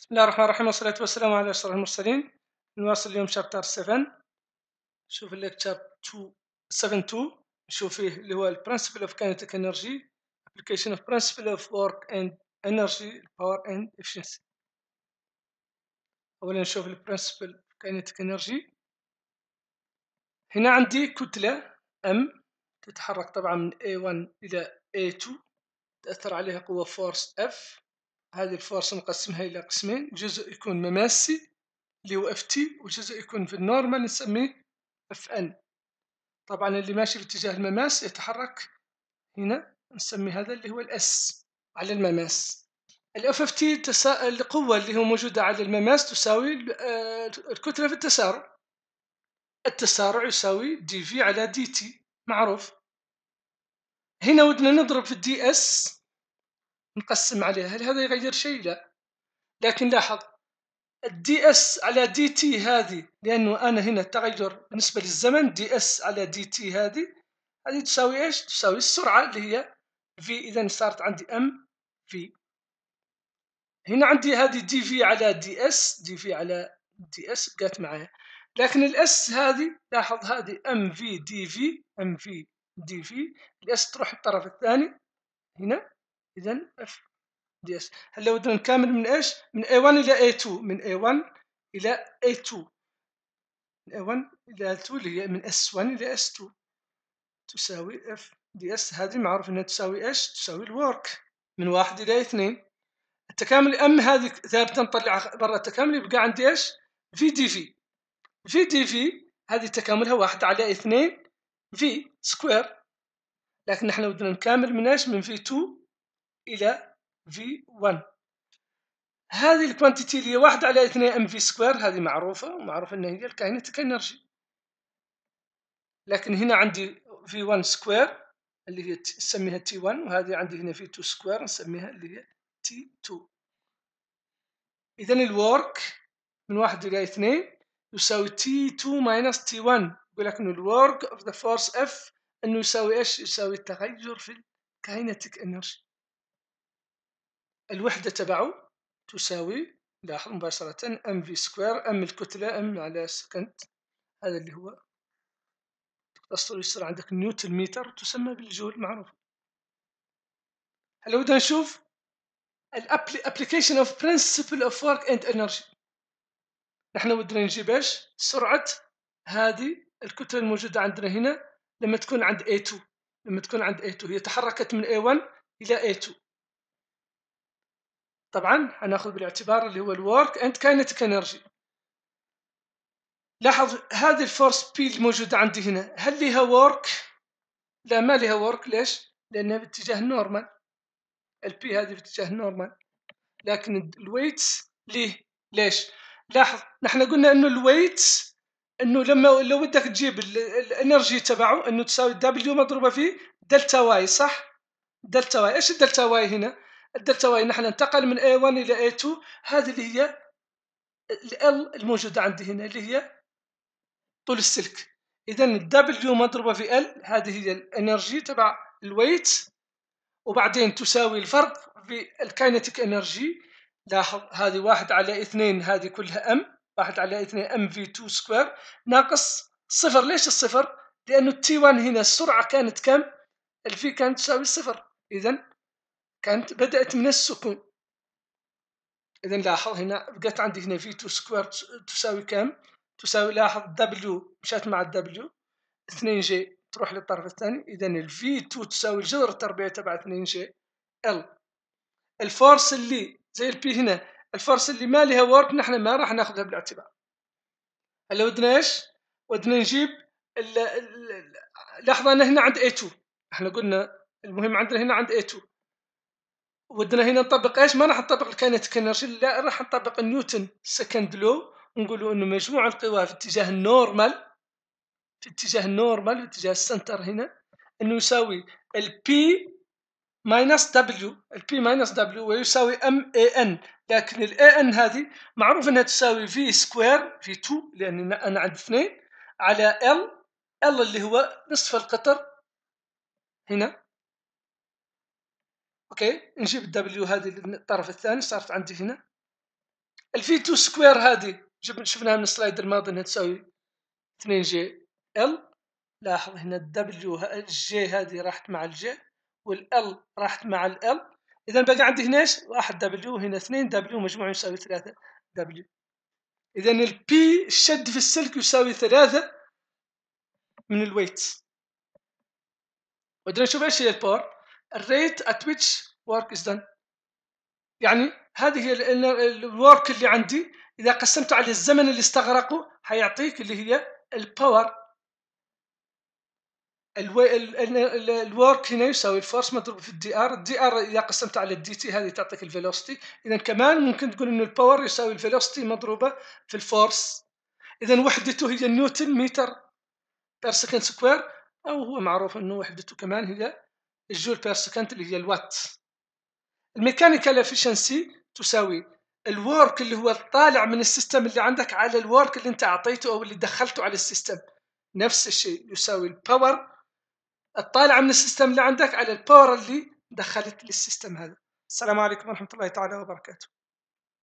بسم الله الرحمن الرحيم والصلاة والسلام على أشرف المرسلين نواصل اليوم شابتر 7 نشوف الليكتشر 2 7 2 نشوف فيه اللي هو البرنسبل اوف كاينتيك انرجي ابليكيشن اوف برنسبل اوف ورك اند انرجي باور اند افشنسي اولا نشوف البرنسبل اوف كاينتيك انرجي هنا عندي كتلة ام تتحرك طبعا من A1 إلى A2 تأثر عليها قوة فورس F هذه الفورس نقسمها الى قسمين جزء يكون مماسي اللي هو اف تي وجزء يكون في النورمال نسميه اف ان طبعا اللي ماشي في اتجاه المماس يتحرك هنا نسمي هذا اللي هو الاس على المماس الاف اف تي القوه اللي هو موجوده على المماس تساوي آه، الكتله في التسارع التسارع يساوي دي في على دي تي معروف هنا ودنا نضرب في الدي اس نقسم عليها هل هذا يغير شيء لا لكن لاحظ الدي اس على دي تي هذه لانه انا هنا التغير بالنسبه للزمن دي اس على دي تي هذه هذه تساوي ايش تساوي السرعه اللي هي في اذا صارت عندي ام في هنا عندي هذه دي في على دي اس دي في على دي اس جات معايا لكن الاس هذه لاحظ هذه ام في دي في ام في دي في الاس تروح الطرف الثاني هنا اذا اف دي اس هلا ودنا نكمل من ايش من A1 الى A2 من A1 الى A2 من A1 الى A2 اللي هي من S1 الى S2 تساوي اف دي اس هذه معروف انها تساوي ايش تساوي الورك من واحد الى اثنين التكامل ام هذه ثابته نطلعها برا التكامل يبقى عندي ايش في دي في في دي في هذه تكاملها واحد على اثنين في سكوير لكن احنا ودنا نكامل من ايش من في 2 الى v 1 هذه الكوانتيتي اللي هي واحد على اثنين ام في سكوير هذه معروفه ومعروف أنها هي الكائنات انرجي لكن هنا عندي في 1 سكوير اللي هي نسميها تي 1 وهذه عندي هنا في 2 سكوير نسميها اللي هي تي 2 اذا الورك من واحد الى اثنين يساوي تي 2 ماينس تي 1 يقول لك انه الورك اوف ذا فورس اف انه يساوي ايش يساوي التغير في الكاينتيك انرجي الوحدة تبعه تساوي لاحظ مباشرة ام في سكوير ام الكتلة ام على سكند هذا اللي هو تصل يصير عندك نيوتن متر تسمى بالجول معروفة هلا بدنا نشوف الابليكيشن اوف برنسبل اوف ورك اند انرجي نحن بدنا نجيب ايش سرعة هذه الكتلة الموجودة عندنا هنا لما تكون عند A2 لما تكون عند A2 هي تحركت من A1 إلى A2 طبعا هناخذ بالاعتبار اللي هو الورك اند كاينتيك انرجي لاحظ هذه الفورس بي الموجودة عندي هنا هل لها ورك لا ما لها ورك ليش لانها باتجاه النورمال البي هذه باتجاه النورمال لكن الويتس ليه ليش لاحظ نحن قلنا انه الويتس انه لما لو بدك تجيب الانرجي تبعه انه تساوي دبليو مضروبه في دلتا واي صح دلتا واي ايش الدلتا واي هنا الدلتا واي نحن انتقل من A1 إلى A2 هذه اللي هي ال الموجودة عندي هنا اللي هي طول السلك إذا W مضروبة في L هذه هي الانرجي تبع الويت وبعدين تساوي الفرق في الكاينتيك انرجي لاحظ هذه واحد على اثنين هذه كلها ام واحد على اثنين M في 2 سكوير ناقص صفر ليش الصفر؟ لأنه لأنه 1 هنا السرعة كانت كم؟ الفي كانت تساوي صفر إذا كانت بدأت من السكون إذا لاحظ هنا بقت عندي هنا في 2 سكوير تساوي كم؟ تساوي لاحظ دبليو مشات مع الدبليو 2 جي تروح للطرف الثاني إذا في 2 تساوي الجذر التربيعي تبع 2 جي ال الفورس اللي زي البي هنا الفورس اللي ما لها ورك نحن ما راح ناخذها بالاعتبار هلا ودنا ايش؟ ودنا نجيب ال لحظة أنا هنا عند A2 احنا قلنا المهم عندنا هنا عند A2 ودنا هنا نطبق ايش ما راح نطبق الكائنات انرجي لا راح نطبق نيوتن سكند لو ونقولوا انه مجموع القوى في اتجاه النورمال في اتجاه النورمال في اتجاه السنتر هنا انه يساوي البي ماينس دبليو البي ماينس دبليو ويساوي ام اي ان لكن الاي ان هذه معروف انها تساوي في سكوير في 2 لان انا عند اثنين على ال ال اللي هو نصف القطر هنا اوكي نجيب الدبليو هذه للطرف الثاني صارت عندي هنا الفي 2 سكوير هذه شفناها من السلايد الماضي انها تساوي 2 جي ال لاحظ هنا الدبليو الجي هذه راحت مع الجي والال راحت مع الال اذا بقى عندي هنا ايش واحد دبليو هنا 2 دبليو مجموع يساوي 3 دبليو اذا البي الشد في السلك يساوي 3 من الويت ودنا نشوف ايش هي الباور الريت ات which work is done يعني هذه الورك اللي عندي اذا قسمته على الزمن اللي استغرقه حيعطيك اللي هي الباور الورك هنا يساوي الفورس مضروب في الدي ار الدي ار اذا قسمته على الدي تي هذه تعطيك الفيلوسيتي اذا كمان ممكن تقول انه الباور يساوي الفيلوسيتي مضروبه في الفورس اذا وحدته هي نيوتن متر بير سكند سكوير او هو معروف انه وحدته كمان هي الجول بير سكند اللي هي الوات الميكانيكال افشنسي تساوي الورك اللي هو طالع من السيستم اللي عندك على الورك اللي انت اعطيته او اللي دخلته على السيستم نفس الشيء يساوي الباور الطالع من السيستم اللي عندك على الباور اللي دخلت للسيستم هذا السلام عليكم ورحمه الله تعالى وبركاته